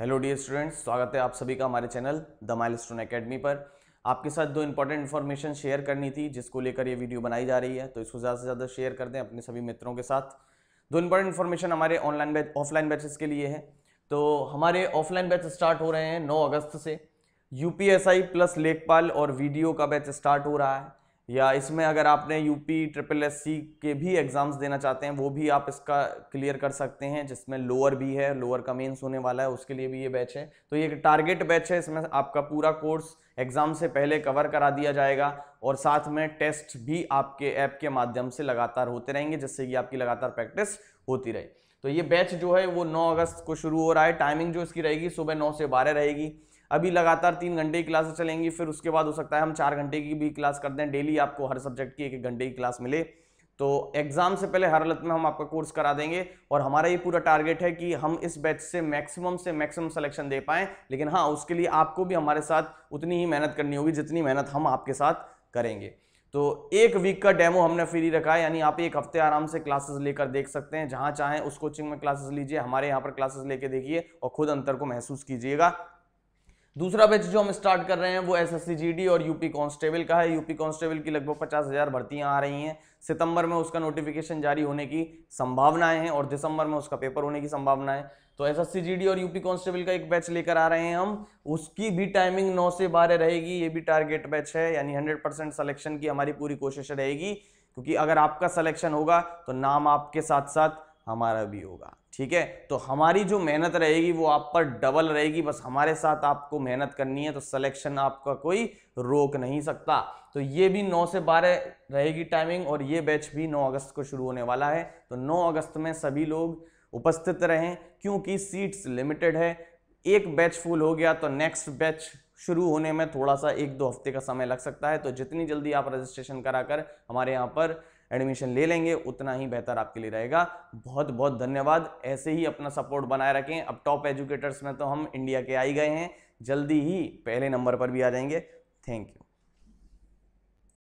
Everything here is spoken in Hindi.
हेलो डियर स्टूडेंट्स स्वागत है आप सभी का हमारे channel the milestone academy पर आपके साथ दो इंपॉर्टेंट इन्फॉर्मेशन शेयर करनी थी जिसको लेकर ये वीडियो बनाई जा रही है तो इसको ज़्यादा से ज़्यादा शेयर कर दें अपने सभी मित्रों के साथ दो इंपॉर्टेंट इन्फॉर्मेशन हमारे ऑनलाइन बैच ऑफलाइन बैचेस के लिए है तो हमारे ऑफलाइन बैच स्टार्ट हो रहे हैं नौ अगस्त से यू प्लस लेखपाल और वीडियो का बैच स्टार्ट हो रहा है या इसमें अगर आपने यूपी ट्रिपल एस सी के भी एग्ज़ाम्स देना चाहते हैं वो भी आप इसका क्लियर कर सकते हैं जिसमें लोअर भी है लोअर का मेन्स होने वाला है उसके लिए भी ये बैच है तो ये टारगेट बैच है इसमें आपका पूरा कोर्स एग्ज़ाम से पहले कवर करा दिया जाएगा और साथ में टेस्ट भी आपके ऐप के माध्यम से लगातार होते रहेंगे जिससे कि आपकी लगातार प्रैक्टिस होती रहे तो ये बैच जो है वो नौ अगस्त को शुरू हो रहा है टाइमिंग जो इसकी रहेगी सुबह नौ से बारह रहेगी अभी लगातार तीन घंटे की क्लासेस चलेंगी फिर उसके बाद हो सकता है हम चार घंटे की भी क्लास कर दें डेली आपको हर सब्जेक्ट की एक एक घंटे की क्लास मिले तो एग्ज़ाम से पहले हर हालत में हम आपका कोर्स करा देंगे और हमारा ये पूरा टारगेट है कि हम इस बैच से मैक्सिमम से मैक्सिमम सिलेक्शन दे पाएं लेकिन हाँ उसके लिए आपको भी हमारे साथ उतनी ही मेहनत करनी होगी जितनी मेहनत हम आपके साथ करेंगे तो एक वीक का डेमो हमने फ्री रखा है यानी आप एक हफ्ते आराम से क्लासेस लेकर देख सकते हैं जहां चाहें उस कोचिंग में क्लासेस लीजिए हमारे यहाँ पर क्लासेस लेके देखिए और खुद अंतर को महसूस कीजिएगा दूसरा बैच जो हम स्टार्ट कर रहे हैं वो एस एस और यूपी कांस्टेबल का है यूपी कांस्टेबल की लगभग पचास हज़ार भर्तियाँ आ रही हैं सितंबर में उसका नोटिफिकेशन जारी होने की संभावनाएं हैं और दिसंबर में उसका पेपर होने की संभावना है तो एस एस और यूपी कांस्टेबल का एक बैच लेकर आ रहे हैं हम उसकी भी टाइमिंग नौ से बारह रहेगी ये भी टारगेट बैच है यानी हंड्रेड परसेंट सलेक्शन की हमारी पूरी कोशिश रहेगी क्योंकि अगर आपका सलेक्शन होगा तो नाम आपके साथ साथ हमारा भी होगा ठीक है तो हमारी जो मेहनत रहेगी वो आप पर डबल रहेगी बस हमारे साथ आपको मेहनत करनी है तो सिलेक्शन आपका कोई रोक नहीं सकता तो ये भी 9 से 12 रहेगी टाइमिंग और ये बैच भी 9 अगस्त को शुरू होने वाला है तो 9 अगस्त में सभी लोग उपस्थित रहें क्योंकि सीट्स लिमिटेड है एक बैच फुल हो गया तो नेक्स्ट बैच शुरू होने में थोड़ा सा एक दो हफ्ते का समय लग सकता है तो जितनी जल्दी आप रजिस्ट्रेशन करा कर हमारे यहाँ पर एडमिशन ले लेंगे उतना ही बेहतर आपके लिए रहेगा बहुत बहुत धन्यवाद ऐसे ही अपना सपोर्ट बनाए रखें अब टॉप एजुकेटर्स में तो हम इंडिया के आ ही गए हैं जल्दी ही पहले नंबर पर भी आ जाएंगे थैंक यू